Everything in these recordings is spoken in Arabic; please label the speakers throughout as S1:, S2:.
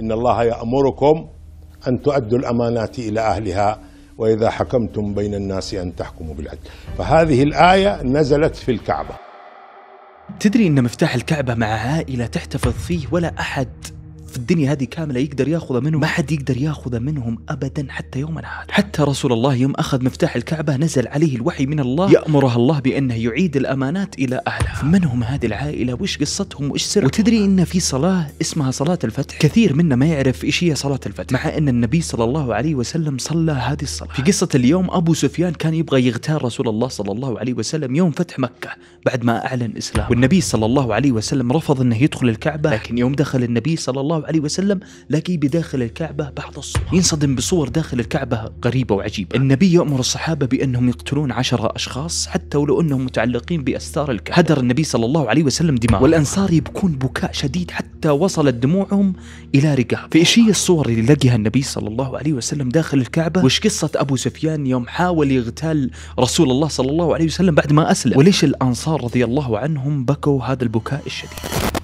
S1: إن الله يأمركم أن تؤدوا الأمانات إلى أهلها وإذا حكمتم بين الناس أن تحكموا بالعدل فهذه الآية نزلت في الكعبة تدري أن مفتاح الكعبة مع عائلة تحتفظ فيه ولا أحد في الدنيا هذه كامله يقدر ياخذه منهم ما حد يقدر ياخذه منهم ابدا حتى يوم هذا حتى رسول الله يوم اخذ مفتاح الكعبه نزل عليه الوحي من الله يامرها الله بانه يعيد الامانات الى اهلها من هم هذه العائله وش قصتهم وايش سرهم وتدري ان في صلاه اسمها صلاه الفتح كثير منا ما يعرف ايش هي صلاه الفتح مع ان النبي صلى الله عليه وسلم صلى هذه الصلاه في قصه اليوم ابو سفيان كان يبغى يغتال رسول الله صلى الله عليه وسلم يوم فتح مكه بعد ما اعلن اسلامه والنبي صلى الله عليه وسلم رفض انه يدخل الكعبه لكن يوم دخل النبي صلى الله عليه وسلم لقيه بداخل الكعبة بعض الصور ينصدم بصور داخل الكعبة غريبة وعجيبة النبي يأمر الصحابة بأنهم يقتلون عشرة أشخاص حتى ولو أنهم متعلقين بأستار الكعبة هدر النبي صلى الله عليه وسلم دماغ والأنصار يبكون بكاء شديد حتى وصلت دموعهم إلى رقاب في هي الصور اللي لقيها النبي صلى الله عليه وسلم داخل الكعبة وش قصة أبو سفيان يوم حاول يغتال رسول الله صلى الله عليه وسلم بعد ما أسلم وليش الأنصار رضي الله عنهم بكوا هذا البكاء الشديد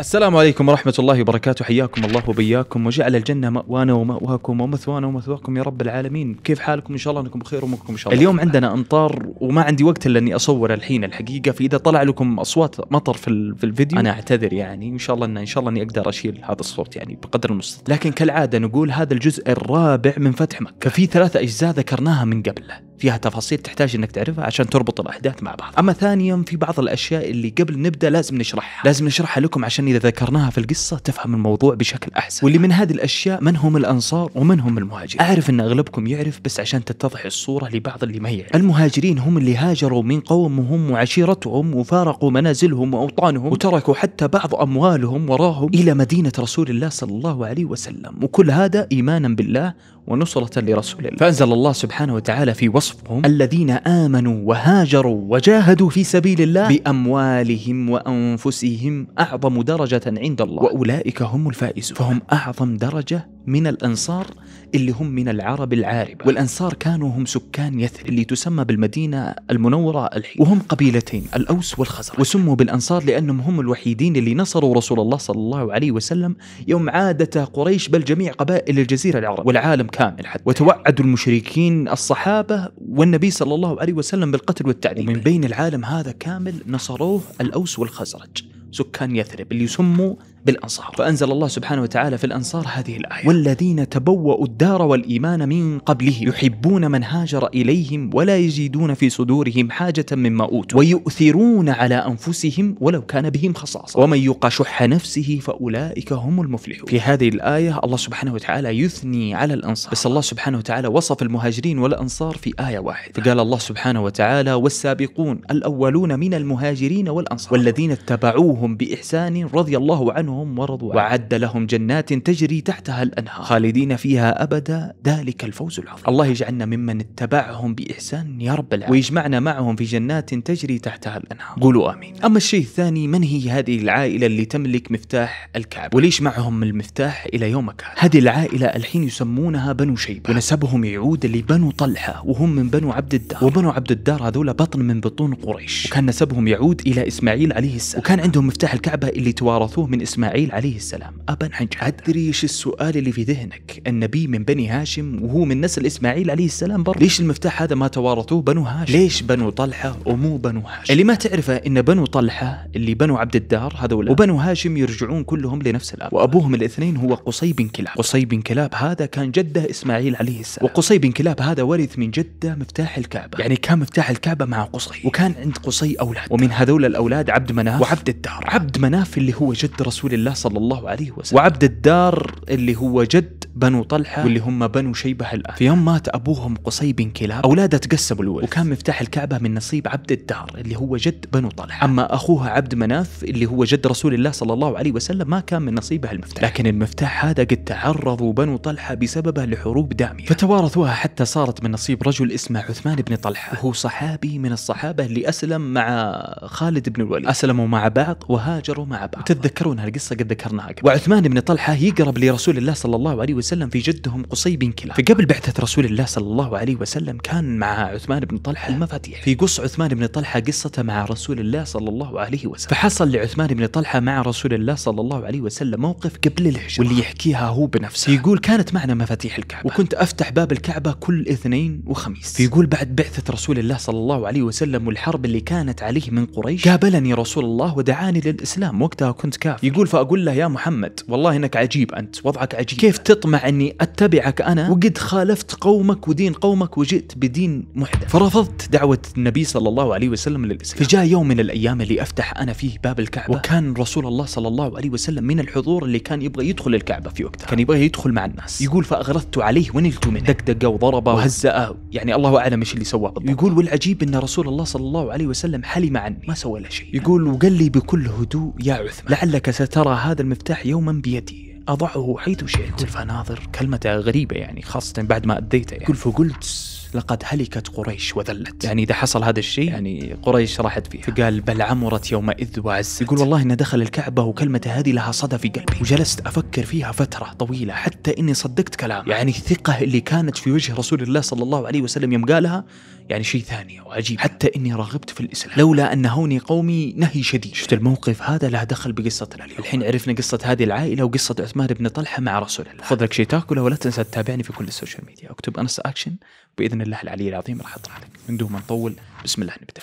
S1: السلام عليكم ورحمة الله وبركاته حياكم الله وبياكم وجعل الجنة مأوانا ومأواكم ومثوانا ومثواكم يا رب العالمين كيف حالكم إن شاء الله أنكم بخير وأموركم إن شاء الله اليوم عندنا أمطار وما عندي وقت إلا أني أصور الحين الحقيقة فإذا طلع لكم أصوات مطر في, في الفيديو أنا أعتذر يعني إن شاء الله إن, إن شاء الله إني أقدر أشيل هذا الصوت يعني بقدر المستطاع لكن كالعادة نقول هذا الجزء الرابع من فتح مكة ففي ثلاثة أجزاء ذكرناها من قبل فيها تفاصيل تحتاج انك تعرفها عشان تربط الاحداث مع بعض اما ثانيا في بعض الاشياء اللي قبل نبدا لازم نشرحها لازم نشرحها لكم عشان اذا ذكرناها في القصه تفهم الموضوع بشكل احسن واللي من هذه الاشياء من هم الانصار ومن هم المهاجرين اعرف ان اغلبكم يعرف بس عشان تتضح الصوره لبعض اللي ما يعرف المهاجرين هم اللي هاجروا من قومهم وعشيرتهم وفارقوا منازلهم واوطانهم وتركوا حتى بعض اموالهم وراهم الى مدينه رسول الله صلى الله عليه وسلم وكل هذا ايمانا بالله ونصره لرسول الله فانزل الله سبحانه وتعالى في وصف وصفهم الذين آمنوا وهاجروا وجاهدوا في سبيل الله بأموالهم وأنفسهم أعظم درجة عند الله وأولئك هم الفائزون فهم أعظم درجة من الأنصار اللي هم من العرب العاربة والأنصار كانوا هم سكان يثرب اللي تسمى بالمدينة المنورة الحين وهم قبيلتين الأوس والخزرج وسموا بالأنصار لأنهم هم الوحيدين اللي نصروا رسول الله صلى الله عليه وسلم يوم عادة قريش بل جميع قبائل الجزيرة العرب والعالم كامل حتى وتوعدوا المشركين الصحابة والنبي صلى الله عليه وسلم بالقتل والتعذيب ومن بين العالم هذا كامل نصروه الأوس والخزرج سكان يثرب اللي يسموا بالأنصار فأنزل الله سبحانه وتعالى في الأنصار هذه الآية والذين تبوأوا الدار والإيمان من قبلهم يحبون من هاجر إليهم ولا يجدون في صدورهم حاجة مما أوتوا ويؤثرون على أنفسهم ولو كان بهم خصاصة ومن يوق شح نفسه فأولئك هم المفلحون في هذه الآية الله سبحانه وتعالى يثني على الأنصار بس الله سبحانه وتعالى وصف المهاجرين والأنصار في آية واحدة فقال الله سبحانه وتعالى والسابقون الأولون من المهاجرين والأنصار والذين اتبعوهم بإحسان رضي الله عنهم عنهم ورضوا وعد لهم جنات تجري تحتها الأنهار خالدين فيها أبدا ذلك الفوز العظيم الله يجعلنا ممن اتبعهم بإحسان يا رب العالمين ويجمعنا معهم في جنات تجري تحتها الأنهار قولوا آمين أما الشيء الثاني من هي هذه العائلة اللي تملك مفتاح الكعبة وليش معهم المفتاح إلى يومك هذا هذه العائلة الحين يسمونها بنو شيبة ونسبهم يعود لبنو طلحة وهم من بنو عبد الدار وبنو عبد الدار هذول بطن من بطون قريش وكان نسبهم يعود إلى إسماعيل عليه السلام وكان عندهم مفتاح الكعبة اللي توارثوه من إسماعيل إسماعيل عليه السلام أبا جد أدري إيش السؤال اللي في ذهنك النبي من بني هاشم وهو من نسل إسماعيل عليه السلام برضه ليش المفتاح هذا ما توارثوه بنو هاشم ليش بنو طلحة ومو بنو هاشم اللي ما تعرفه إن بنو طلحة اللي بنو عبد الدار هذول وبنو هاشم يرجعون كلهم لنفس الأب وأبوهم الاثنين هو قصي بن كلاب قصي بن كلاب هذا كان جده إسماعيل عليه السلام وقصي بن كلاب هذا ورث من جده مفتاح الكعبة يعني كان مفتاح الكعبة مع قصي وكان عند قصي أولاد ومن هذول الأولاد عبد مناف وعبد الدار عبد مناف اللي هو جد رسول الله صلى الله عليه وسلم وعبد الدار اللي هو جد بنو طلحة واللي هم بنو شيبة الآن في يوم مات أبوهم قصي بن كلاب أولاده تقسموا الورث وكان مفتاح الكعبة من نصيب عبد الدار اللي هو جد بنو طلحة أما أخوها عبد مناف اللي هو جد رسول الله صلى الله عليه وسلم ما كان من نصيبه المفتاح لكن المفتاح هذا قد تعرضوا بنو طلحة بسببه لحروب دامية فتوارثوها حتى صارت من نصيب رجل اسمه عثمان بن طلحة وهو صحابي من الصحابة اللي أسلم مع خالد بن الوليد أسلموا مع بعض وهاجروا مع بعض تتذكرون قصة قد ذكرناها قبل وعثمان بن طلحة يقرب لرسول الله صلى الله عليه وسلم في جدهم قصي بن كلاب فقبل بعثة رسول الله صلى الله عليه وسلم كان مع عثمان بن طلحة المفاتيح في قص عثمان بن طلحة قصته مع رسول الله صلى الله عليه وسلم فحصل لعثمان بن طلحة مع رسول الله صلى الله عليه وسلم موقف قبل الهجرة واللي يحكيها هو بنفسه يقول كانت معنا مفاتيح الكعبة وكنت أفتح باب الكعبة كل اثنين وخميس فيقول بعد بعثة رسول الله صلى الله عليه وسلم والحرب اللي كانت عليه من قريش قابلني رسول الله ودعاني للإسلام وقتها كنت كافر يقول يقول فأقول له يا محمد والله إنك عجيب أنت وضعك عجيب كيف تطمع أني أتبعك أنا وقد خالفت قومك ودين قومك وجئت بدين محدث فرفضت دعوة النبي صلى الله عليه وسلم للإسلام فجاء يوم من الأيام اللي أفتح أنا فيه باب الكعبة وكان رسول الله صلى الله عليه وسلم من الحضور اللي كان يبغى يدخل الكعبة في وقتها كان يبغى يدخل مع الناس يقول فأغرضت عليه ونلت منه دقدقه وضربه وهزأه يعني الله أعلم إيش اللي سواه بالضبط يقول والعجيب أن رسول الله صلى الله عليه وسلم حلم عني ما سوى له شيء يقول وقال لي بكل هدوء يا عثمان لعلك ست ترى هذا المفتاح يوما بيدي أضعه حيث شئت فناظر كلمة غريبة يعني خاصة بعد ما أديته يعني. قل فقلت لقد هلكت قريش وذلت يعني إذا حصل هذا الشيء يعني قريش راحت فيها فقال بل عمرت يومئذ وعزت يقول والله إن دخل الكعبة وكلمة هذه لها صدى في قلبي وجلست أفكر فيها فترة طويلة حتى إني صدقت كلامه يعني الثقة اللي كانت في وجه رسول الله صلى الله عليه وسلم يوم قالها يعني شيء ثاني وعجيب حتى اني راغبت في الاسلام لولا ان هوني قومي نهي شديد شفت الموقف هذا له دخل بقصتنا اليوم الحين عرفنا قصه هذه العائله وقصه عثمان بن طلحه مع رسول الله خذ لك شيء تاكله ولا تنسى تتابعني في كل السوشيال ميديا اكتب انس اكشن باذن الله العلي العظيم راح اطرح لك من دون ما نطول بسم الله نبدا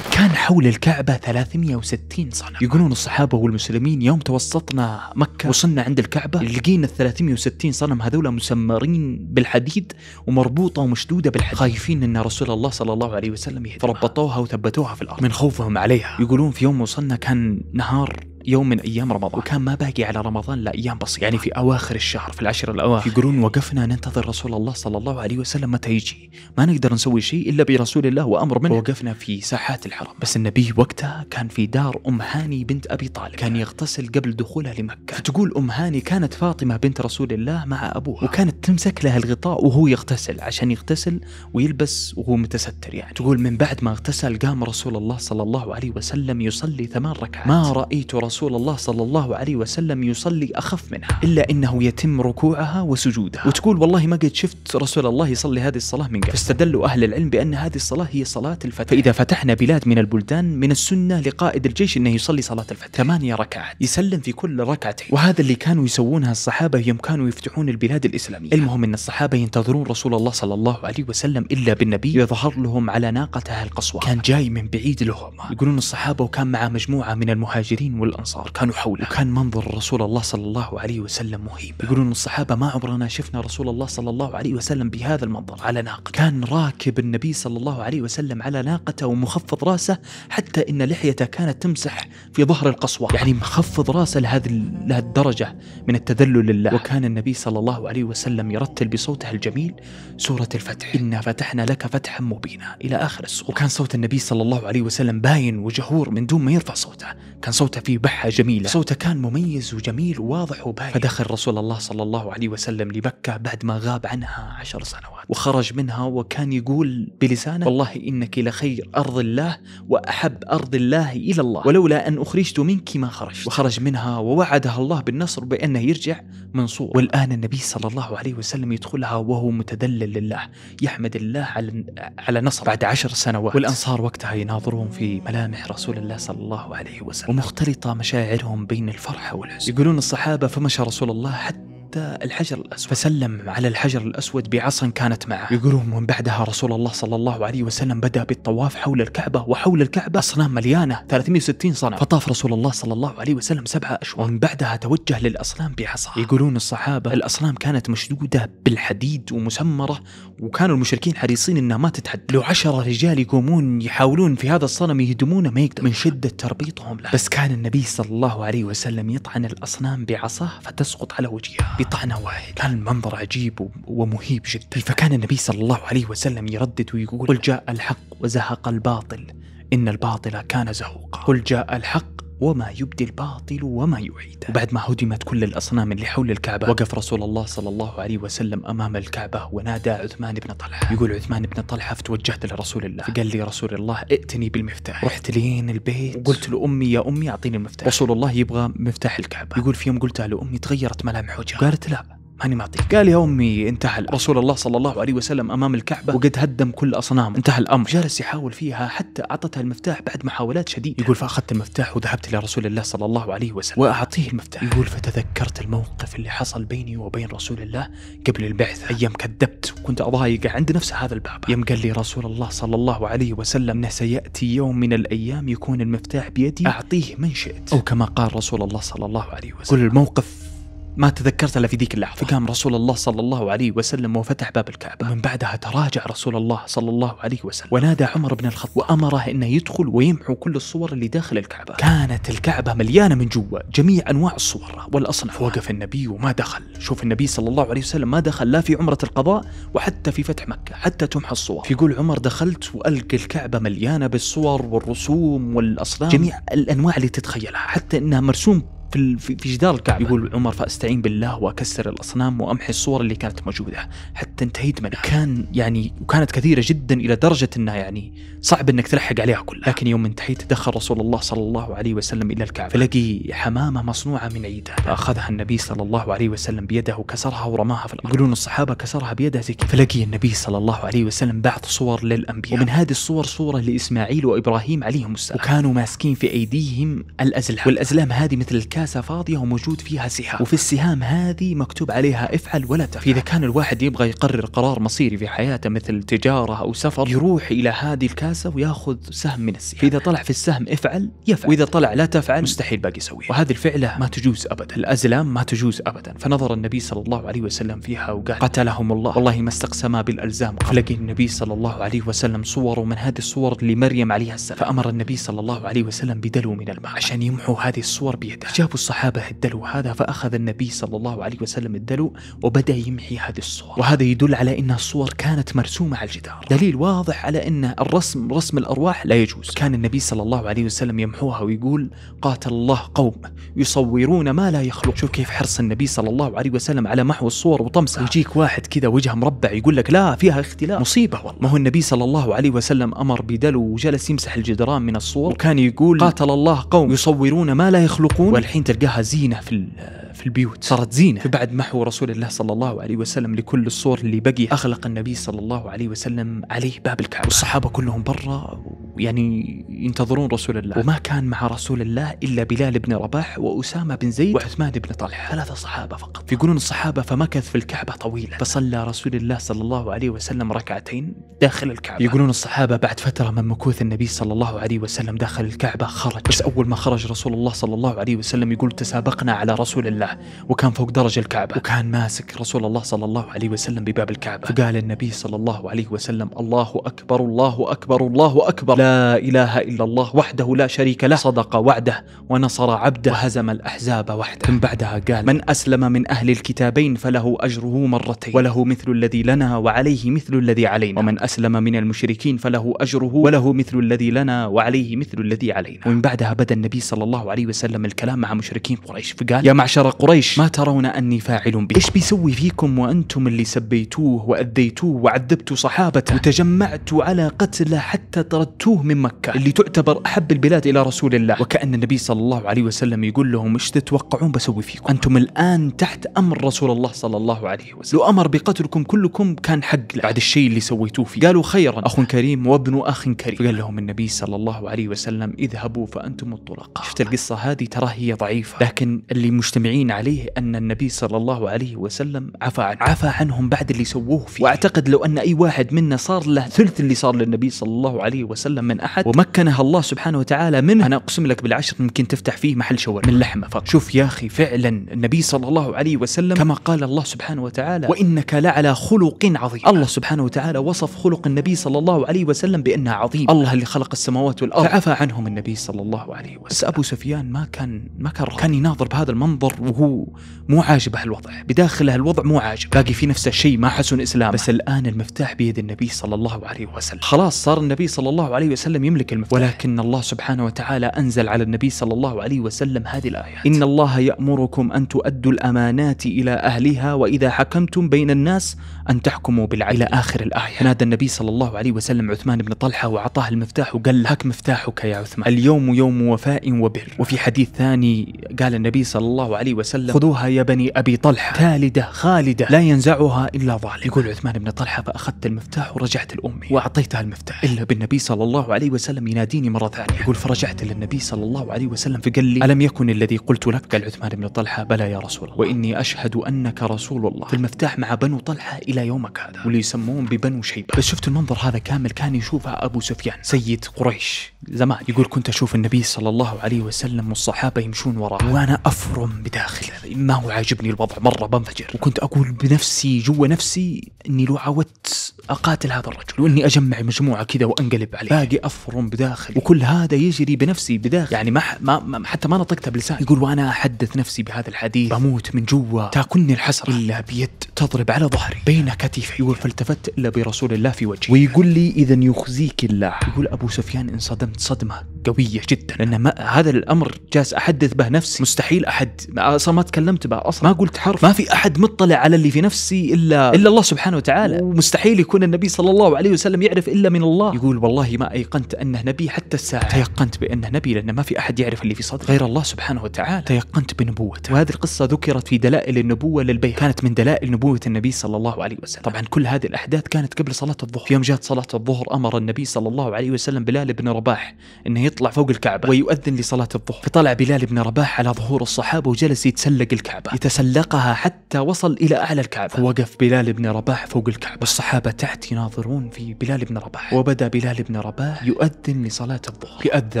S1: كان حول الكعبة 360 صنم يقولون الصحابة والمسلمين يوم توسطنا مكة وصلنا عند الكعبة لقينا ال 360 صنم هذولا مسمرين بالحديد ومربوطة ومشدودة بالحديد خايفين أن رسول الله صلى الله عليه وسلم يهدمها فربطوها وثبتوها في الأرض من خوفهم عليها يقولون في يوم وصلنا كان نهار يوم من ايام رمضان وكان ما باقي على رمضان الا ايام بسيطه يعني في اواخر الشهر في العشر الاواخر يقولون وقفنا ننتظر رسول الله صلى الله عليه وسلم متى يجي ما نقدر نسوي شيء الا برسول الله وامر منه وقفنا في ساحات الحرم بس النبي وقتها كان في دار ام هاني بنت ابي طالب كان يغتسل قبل دخوله لمكه فتقول ام هاني كانت فاطمه بنت رسول الله مع ابوها وكانت تمسك لها الغطاء وهو يغتسل عشان يغتسل ويلبس وهو متستر يعني تقول من بعد ما اغتسل قام رسول الله صلى الله عليه وسلم يصلي ثمان ركعات ما رايت رسول رسول الله صلى الله عليه وسلم يصلي أخف منها إلا أنه يتم ركوعها وسجودها وتقول والله ما قد شفت رسول الله يصلي هذه الصلاة من قبل فاستدلوا أهل العلم بأن هذه الصلاة هي صلاة الفتح فإذا فتحنا بلاد من البلدان من السنة لقائد الجيش أنه يصلي صلاة الفتح ثمانية ركعات يسلم في كل ركعتين وهذا اللي كانوا يسوونها الصحابة يوم كانوا يفتحون البلاد الإسلامية المهم أن الصحابة ينتظرون رسول الله صلى الله عليه وسلم إلا بالنبي يظهر لهم على ناقته القصوى كان جاي من بعيد لهم يقولون الصحابة وكان معه مجموعة من المهاجرين والأنصار الأنصار كانوا حوله وكان منظر رسول الله صلى الله عليه وسلم مهيب يقولون الصحابة ما عمرنا شفنا رسول الله صلى الله عليه وسلم بهذا المنظر على ناقة كان راكب النبي صلى الله عليه وسلم على ناقته ومخفض راسه حتى إن لحيته كانت تمسح في ظهر القصوى يعني مخفض راسه لهذه لهالدرجة من التذلل لله وكان النبي صلى الله عليه وسلم يرتل بصوته الجميل سورة الفتح إنا فتحنا لك فتحا مبينا إلى آخر السورة وكان صوت النبي صلى الله عليه وسلم باين وجهور من دون ما يرفع صوته كان صوته فيه صحة جميلة صوته كان مميز وجميل وواضح وباين فدخل رسول الله صلى الله عليه وسلم لمكة بعد ما غاب عنها عشر سنوات وخرج منها وكان يقول بلسانه والله إنك لخير أرض الله وأحب أرض الله إلى الله ولولا أن أخرجت منك ما خرجت وخرج منها ووعدها الله بالنصر بأنه يرجع منصور والآن النبي صلى الله عليه وسلم يدخلها وهو متدلل لله يحمد الله على على نصر بعد عشر سنوات والأنصار وقتها يناظرون في ملامح رسول الله صلى الله عليه وسلم ومختلطة مشاعرهم بين الفرحة والحزن يقولون الصحابة فمشى رسول الله حتى حتى الحجر الأسود فسلم على الحجر الأسود بعصا كانت معه يقولون من بعدها رسول الله صلى الله عليه وسلم بدأ بالطواف حول الكعبة وحول الكعبة أصنام مليانة 360 صنم فطاف رسول الله صلى الله عليه وسلم سبعة أشهر ومن بعدها توجه للأصنام بعصا يقولون الصحابة الأصنام كانت مشدودة بالحديد ومسمرة وكانوا المشركين حريصين أنها ما تتحد لو عشرة رجال يقومون يحاولون في هذا الصنم يهدمونه ما يقدر من شدة تربيطهم له بس كان النبي صلى الله عليه وسلم يطعن الأصنام بعصاه فتسقط على وجهها طعنة واحد كان المنظر عجيب ومهيب جدا فكان النبي صلى الله عليه وسلم يردد ويقول قل جاء الحق وزهق الباطل إن الباطل كان زهوقا قل جاء الحق وما يبدي الباطل وما يعيده وبعد ما هدمت كل الأصنام اللي حول الكعبة وقف رسول الله صلى الله عليه وسلم أمام الكعبة ونادى عثمان بن طلحة يقول عثمان بن طلحة فتوجهت لرسول الله فقال لي رسول الله ائتني بالمفتاح رحت لين البيت وقلت لأمي يا أمي أعطيني المفتاح رسول الله يبغى مفتاح الكعبة يقول في يوم قلتها لأمي تغيرت ملامح وجهها قالت لا ماني معطيك قال يا امي انتهى رسول الله صلى الله عليه وسلم امام الكعبه وقد هدم كل اصنام انتهى الامر جلس يحاول فيها حتى اعطتها المفتاح بعد محاولات شديده يقول فاخذت المفتاح وذهبت الى رسول الله صلى الله عليه وسلم واعطيه المفتاح يقول فتذكرت الموقف اللي حصل بيني وبين رسول الله قبل البعثه ايام كذبت وكنت اضايقه عند نفس هذا الباب يوم قال لي رسول الله صلى الله عليه وسلم انه سياتي يوم من الايام يكون المفتاح بيدي اعطيه من شئت او كما قال رسول الله صلى الله عليه وسلم كل الموقف ما تذكرت الا في ذيك اللحظه فقام رسول الله صلى الله عليه وسلم وفتح باب الكعبه ومن بعدها تراجع رسول الله صلى الله عليه وسلم ونادى عمر بن الخطاب وامره انه يدخل ويمحو كل الصور اللي داخل الكعبه كانت الكعبه مليانه من جوا جميع انواع الصور والاصناف وقف النبي وما دخل شوف النبي صلى الله عليه وسلم ما دخل لا في عمره القضاء وحتى في فتح مكه حتى تمحى الصور فيقول عمر دخلت والقى الكعبه مليانه بالصور والرسوم والاصنام جميع الانواع اللي تتخيلها حتى انها مرسوم في في جدار الكعبه يقول عمر فاستعين بالله واكسر الاصنام وامحي الصور اللي كانت موجوده حتى انتهيت منها كان يعني وكانت كثيره جدا الى درجه انها يعني صعب انك تلحق عليها كلها لكن يوم انتهيت دخل رسول الله صلى الله عليه وسلم الى الكعبه فلقي حمامه مصنوعه من عيدان فاخذها النبي صلى الله عليه وسلم بيده وكسرها ورماها في الارض يقولون الصحابه كسرها بيده زي فلقي النبي صلى الله عليه وسلم بعض صور للانبياء ومن هذه الصور صوره لاسماعيل وابراهيم عليهم السلام وكانوا ماسكين في ايديهم الازلام والازلام هذه مثل الكعبة كاسة فاضية وموجود فيها سهام وفي السهام هذه مكتوب عليها افعل ولا تفعل فإذا كان الواحد يبغى يقرر قرار مصيري في حياته مثل تجارة أو سفر يروح إلى هذه الكاسة وياخذ سهم من السهام فإذا طلع في السهم افعل يفعل وإذا طلع لا تفعل مستحيل باقي يسويه وهذه الفعلة ما تجوز أبدا الأزلام ما تجوز أبدا فنظر النبي صلى الله عليه وسلم فيها وقال قتلهم الله والله ما استقسما بالألزام فلقي النبي صلى الله عليه وسلم صور من هذه الصور لمريم عليها السلام فأمر النبي صلى الله عليه وسلم بدلو من الماء عشان يمحو هذه الصور بيده جاب شافوا الصحابة الدلو هذا فأخذ النبي صلى الله عليه وسلم الدلو وبدأ يمحي هذه الصور وهذا يدل على أن الصور كانت مرسومة على الجدار دليل واضح على أن الرسم رسم الأرواح لا يجوز كان النبي صلى الله عليه وسلم يمحوها ويقول قاتل الله قوم يصورون ما لا يخلق شوف كيف حرص النبي صلى الله عليه وسلم على محو الصور وطمسها يجيك واحد كذا وجهه مربع يقول لك لا فيها اختلاف مصيبة والله ما هو النبي صلى الله عليه وسلم أمر بدلو وجلس يمسح الجدران من الصور وكان يقول قاتل الله قوم يصورون ما لا يخلقون والحين الحين تلقاها زينه في في البيوت صارت زينه فبعد محو رسول الله صلى الله عليه وسلم لكل الصور اللي بقي اغلق النبي صلى الله عليه وسلم عليه باب الكعبه والصحابه كلهم برا يعني ينتظرون رسول الله وما كان مع رسول الله إلا بلال بن رباح وأسامة بن زيد وعثمان بن طلحة ثلاثة صحابة فقط يقولون الصحابة فمكث في الكعبة طويلا فصلى رسول الله صلى الله عليه وسلم ركعتين داخل الكعبة يقولون الصحابة بعد فترة من مكوث النبي صلى الله عليه وسلم داخل الكعبة خرج بس أول ما خرج رسول الله صلى الله عليه وسلم يقول تسابقنا على رسول الله وكان فوق درج الكعبة وكان ماسك رسول الله صلى الله عليه وسلم بباب الكعبة فقال النبي صلى الله عليه وسلم الله أكبر الله أكبر الله أكبر لا إله إلا الله وحده لا شريك له صدق وعده ونصر عبده وهزم الأحزاب وحده من بعدها قال من أسلم من أهل الكتابين فله أجره مرتين وله مثل الذي لنا وعليه مثل الذي علينا ومن أسلم من المشركين فله أجره وله مثل الذي لنا وعليه مثل الذي علينا ومن بعدها بدأ النبي صلى الله عليه وسلم الكلام مع مشركين قريش فقال يا معشر قريش ما ترون أني فاعل به إيش بيسوي فيكم وأنتم اللي سبيتوه وأذيتوه وعذبتوا صحابته وتجمعتوا على قتله حتى طردتوه أتوه من مكة اللي تعتبر أحب البلاد إلى رسول الله وكأن النبي صلى الله عليه وسلم يقول لهم إيش تتوقعون بسوي فيكم أنتم الآن تحت أمر رسول الله صلى الله عليه وسلم لو أمر بقتلكم كلكم كان حق بعد الشيء اللي سويتوه فيه قالوا خيرا أخ كريم وابن أخ كريم فقال لهم النبي صلى الله عليه وسلم اذهبوا فأنتم الطلقاء شفت القصة هذه ترى هي ضعيفة لكن اللي مجتمعين عليه أن النبي صلى الله عليه وسلم عفى عنه عفى عنهم بعد اللي سووه فيه وأعتقد لو أن أي واحد منا صار له ثلث اللي صار للنبي صلى الله عليه وسلم وسلم من أحد ومكنها الله سبحانه وتعالى منه أنا أقسم لك بالعشر يمكن تفتح فيه محل شاورما من لحمة فقط شوف يا أخي فعلا النبي صلى الله عليه وسلم كما قال الله سبحانه وتعالى وإنك لعلى خلق عظيم الله سبحانه وتعالى وصف خلق النبي صلى الله عليه وسلم بأنها عظيم الله اللي خلق السماوات والأرض فعفى عنهم النبي صلى الله عليه وسلم بس أبو سفيان ما كان ما كان رغب. كان يناظر بهذا المنظر وهو مو عاجبه الوضع بداخله الوضع مو عاجب باقي في نفسه شيء ما حسن إسلامه بس الآن المفتاح بيد النبي صلى الله عليه وسلم خلاص صار النبي صلى الله عليه عليه وسلم يملك المفتاح ولكن الله سبحانه وتعالى أنزل على النبي صلى الله عليه وسلم هذه الآية إن الله يأمركم أن تؤدوا الأمانات إلى أهلها وإذا حكمتم بين الناس أن تحكموا بالعدل إلى آخر الآية نادى النبي صلى الله عليه وسلم عثمان بن طلحة وأعطاه المفتاح وقال هاك مفتاحك يا عثمان اليوم يوم وفاء وبر وفي حديث ثاني قال النبي صلى الله عليه وسلم خذوها يا بني أبي طلحة تالدة خالدة لا ينزعها إلا ظالم يقول عثمان بن طلحة فأخذت المفتاح ورجعت لأمي وأعطيتها المفتاح إلا بالنبي صلى الله عليه وسلم يناديني مرة ثانية يقول فرجعت للنبي صلى الله عليه وسلم فقال لي ألم يكن الذي قلت لك قال عثمان بن طلحة بلى يا رسول الله وإني أشهد أنك رسول الله فالمفتاح مع بنو طلحة إلى يومك هذا واللي يسمون ببنو شيبة بس شفت المنظر هذا كامل كان يشوفه أبو سفيان سيد قريش زمان يقول كنت أشوف النبي صلى الله عليه وسلم والصحابة يمشون وراه وأنا أفرم بداخلي ما هو عاجبني الوضع مرة بنفجر وكنت أقول بنفسي جوا نفسي أني لو عودت اقاتل هذا الرجل واني اجمع مجموعه كذا وانقلب عليه باقي افرم بداخلي وكل هذا يجري بنفسي بداخلي يعني ما, ما, ما حتى ما نطقته بلساني يقول وانا احدث نفسي بهذا الحديث بموت من جوا تاكلني الحسره الا بيد تضرب على ظهري بين كتفي يقول فالتفت الا برسول الله في وجهي ويقول لي اذا يخزيك الله يقول ابو سفيان انصدمت صدمه قويه جدا لان ما هذا الامر جالس احدث به نفسي مستحيل احد ما اصلا ما تكلمت به اصلا ما قلت حرف ما في احد مطلع على اللي في نفسي الا الا الله سبحانه وتعالى ومستحيل يكون النبي صلى الله عليه وسلم يعرف الا من الله يقول والله ما ايقنت انه نبي حتى الساعه تيقنت بانه نبي لان ما في احد يعرف اللي في صدره غير الله سبحانه وتعالى تيقنت بنبوته وهذه القصه ذكرت في دلائل النبوه للبيت كانت من دلائل نبوه النبي صلى الله عليه وسلم طبعا كل هذه الاحداث كانت قبل صلاه الظهر في يوم جاءت صلاه الظهر امر النبي صلى الله عليه وسلم بلال بن رباح انه يطلع فوق الكعبة ويؤذن لصلاة الظهر فطلع بلال بن رباح على ظهور الصحابة وجلس يتسلق الكعبة يتسلقها حتى وصل إلى أعلى الكعبة فوقف بلال بن رباح فوق الكعبة والصحابة تحت يناظرون في بلال بن رباح وبدا بلال بن رباح يؤذن لصلاة الظهر يؤذن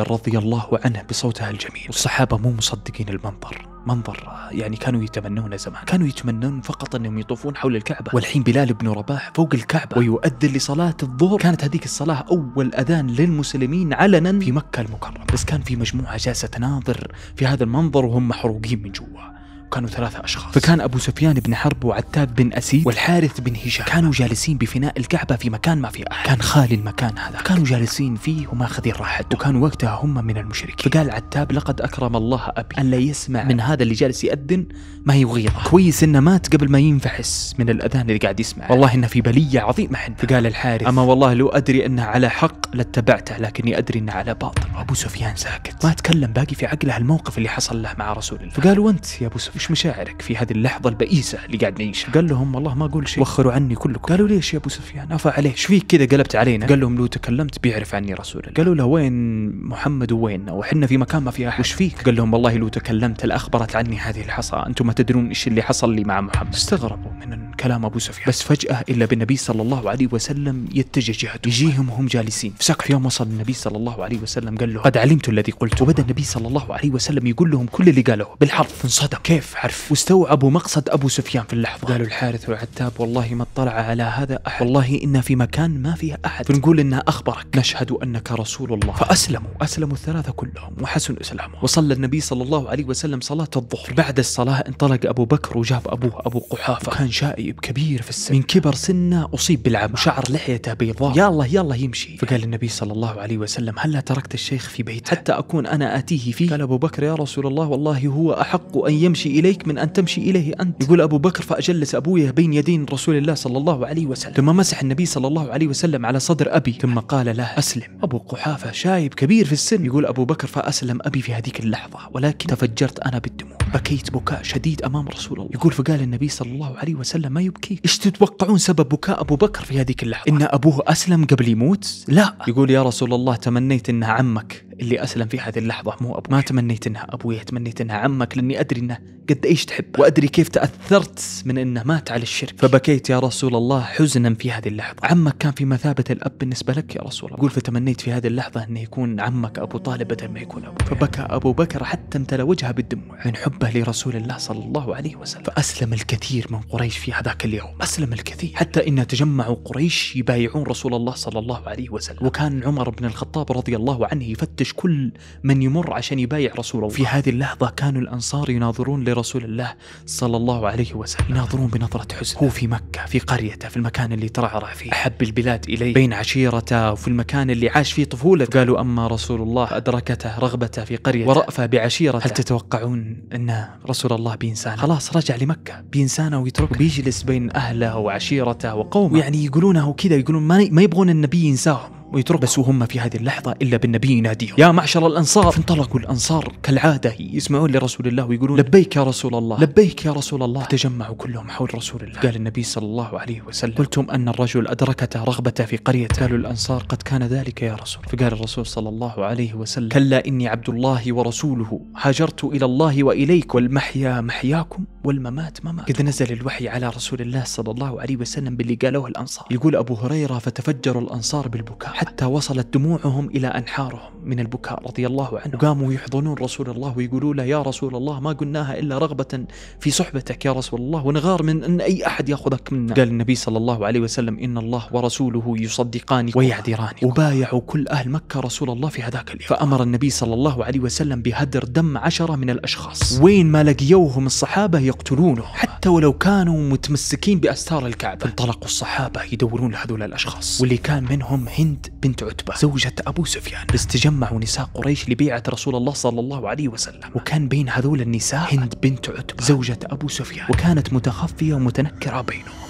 S1: رضي الله عنه بصوتها الجميل والصحابة مو مصدقين المنظر منظر يعني كانوا يتمنونه زمان كانوا يتمنون فقط أنهم يطوفون حول الكعبة والحين بلال بن رباح فوق الكعبة ويؤذن لصلاة الظهر كانت هذيك الصلاة أول أذان للمسلمين علنا في مكة المكرمة بس كان في مجموعة جالسة تناظر في هذا المنظر وهم محروقين من جوا كانوا ثلاثة أشخاص فكان أبو سفيان بن حرب وعتاب بن أسيد والحارث بن هشام كانوا جالسين بفناء الكعبة في مكان ما في أحد كان خالي المكان هذا كانوا جالسين فيه وماخذين راحت وكانوا وقتها هم من المشركين فقال عتاب لقد أكرم الله أبي أن لا يسمع من هذا اللي جالس يأذن ما يغيظه كويس إنه مات قبل ما ينفحس من الأذان اللي قاعد يسمعه والله إنه في بلية عظيمة حنا فقال الحارث أما والله لو أدري أنه على حق لاتبعته لكني أدري أنه على باطل أبو سفيان ساكت ما تكلم باقي في عقله الموقف اللي حصل له مع رسول الله فقال وانت يا أبو سفيان وش مشاعرك في هذه اللحظه البئيسه اللي قاعد نعيشها قال لهم والله ما اقول شيء وخروا عني كلكم قالوا ليش يا ابو سفيان افا عليه ايش فيك كذا قلبت علينا قال لهم لو تكلمت بيعرف عني رسول الله قالوا له وين محمد وين وحنا في مكان ما في احد وش فيك قال لهم والله لو تكلمت لاخبرت عني هذه الحصى انتم ما تدرون ايش اللي حصل لي مع محمد استغربوا من كلام ابو سفيان بس فجاه الا بالنبي صلى الله عليه وسلم يتجه جهته يجيهم وهم جالسين في سقف يوم وصل النبي صلى الله عليه وسلم قال له قد علمت الذي قلته وبدا النبي صلى الله عليه وسلم يقول لهم كل اللي قاله بالحرف انصدم كيف حرف حرف واستوعبوا مقصد أبو سفيان في اللحظة قالوا الحارث والعتاب والله ما اطلع على هذا أحد والله إن في مكان ما فيه أحد فنقول انها أخبرك نشهد أنك رسول الله فأسلموا أسلموا الثلاثة كلهم وحسن اسلامهم وصلى النبي صلى الله عليه وسلم صلاة الظهر بعد الصلاة انطلق أبو بكر وجاب أبوه أبو قحافة كان شائب كبير في السن من كبر سنه أصيب بالعمى وشعر لحيته بيضاء يا الله يلا يمشي فقال النبي صلى الله عليه وسلم هلا تركت الشيخ في بيته حتى أكون أنا آتيه فيه قال أبو بكر يا رسول الله والله هو أحق أن يمشي إليك من أن تمشي إليه أنت يقول أبو بكر فأجلس أبويه بين يدين رسول الله صلى الله عليه وسلم ثم مسح النبي صلى الله عليه وسلم على صدر أبي ثم قال له أسلم أبو قحافة شايب كبير في السن يقول أبو بكر فأسلم أبي في هذيك اللحظة ولكن تفجرت أنا بالدموع بكيت بكاء شديد أمام رسول الله يقول فقال النبي صلى الله عليه وسلم ما يبكيك إيش تتوقعون سبب بكاء أبو بكر في هذيك اللحظة إن أبوه أسلم قبل يموت لا يقول يا رسول الله تمنيت إنها عمك اللي أسلم في هذه اللحظة مو أبوي ما تمنيت إنها أبوي تمنيت إنها عمك لأني أدري إنه قد إيش تحب وأدري كيف تأثرت من إنه مات على الشرك فبكيت يا رسول الله حزنا في هذه اللحظة عمك كان في مثابة الأب بالنسبة لك يا رسول الله يقول فتمنيت في هذه اللحظة أنه يكون عمك أبو طالب بدل ما يكون ابو فبكى أبو بكر حتى امتلى وجهه بالدموع من حب محبة لرسول الله صلى الله عليه وسلم فأسلم الكثير من قريش في هذاك اليوم أسلم الكثير حتى إن تجمعوا قريش يبايعون رسول الله صلى الله عليه وسلم وكان عمر بن الخطاب رضي الله عنه يفتش كل من يمر عشان يبايع رسول الله في هذه اللحظة كانوا الأنصار يناظرون لرسول الله صلى الله عليه وسلم يناظرون بنظرة حزن هو في مكة في قريته في المكان اللي ترعرع فيه أحب البلاد إليه بين عشيرته وفي المكان اللي عاش فيه طفولته قالوا أما رسول الله أدركته رغبته في قريته ورأفة بعشيرته هل تتوقعون أن أن رسول الله بإنسانه خلاص رجع لمكة بإنسانه ويتركه بيجلس بين أهله وعشيرته وقومه يعني يقولونه كذا يقولون ما يبغون النبي ينساهم ويترك بس وهم في هذه اللحظة إلا بالنبي يناديهم يا معشر الأنصار فانطلقوا الأنصار كالعادة يسمعون لرسول الله ويقولون لبيك يا رسول الله لبيك يا رسول الله تجمعوا كلهم حول رسول الله قال النبي صلى الله عليه وسلم قلتم أن الرجل أدركته رغبته في قريته قالوا الأنصار قد كان ذلك يا رسول فقال الرسول صلى الله عليه وسلم كلا إني عبد الله ورسوله هاجرت إلى الله وإليك والمحيا محياكم والممات ممات قد نزل الوحي على رسول الله صلى الله عليه وسلم باللي قالوه الأنصار يقول أبو هريرة فتفجر الأنصار بالبكاء حتى وصلت دموعهم إلى أنحارهم من البكاء رضي الله عنه قاموا يحضنون رسول الله ويقولوا له يا رسول الله ما قلناها إلا رغبة في صحبتك يا رسول الله ونغار من أن أي أحد يأخذك منا قال النبي صلى الله عليه وسلم إن الله ورسوله يصدقان ويعذران وبايعوا كل أهل مكة رسول الله في هذاك اليوم فأمر النبي صلى الله عليه وسلم بهدر دم عشرة من الأشخاص وين ما لقيوهم الصحابة يقتلونه حتى ولو كانوا متمسكين بأستار الكعبة انطلقوا الصحابة يدورون لهذول الأشخاص واللي كان منهم هند بنت عتبة زوجة أبو سفيان بس تجمعوا نساء قريش لبيعة رسول الله صلى الله عليه وسلم وكان بين هذول النساء هند بنت عتبة زوجة أبو سفيان وكانت متخفية ومتنكرة بينهم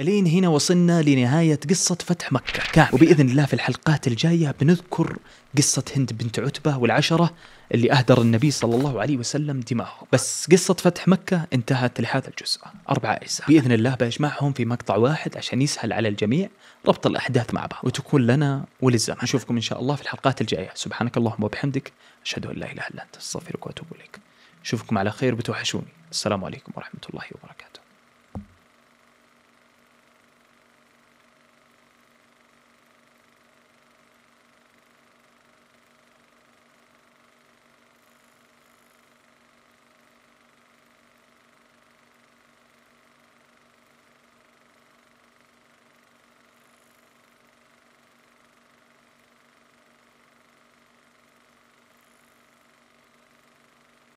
S1: الين هنا وصلنا لنهاية قصة فتح مكة كامل وبإذن الله في الحلقات الجاية بنذكر قصة هند بنت عتبة والعشرة اللي أهدر النبي صلى الله عليه وسلم دماغهم بس قصة فتح مكة انتهت لهذا الجزء أربعة أجزاء بإذن الله بجمعهم في مقطع واحد عشان يسهل على الجميع ربط الأحداث مع بعض وتكون لنا وللزمان نشوفكم إن شاء الله في الحلقات الجاية سبحانك اللهم وبحمدك أشهد أن لا إله إلا أنت أستغفرك وأتوب إليك أشوفكم على خير بتوحشوني السلام عليكم ورحمة الله وبركاته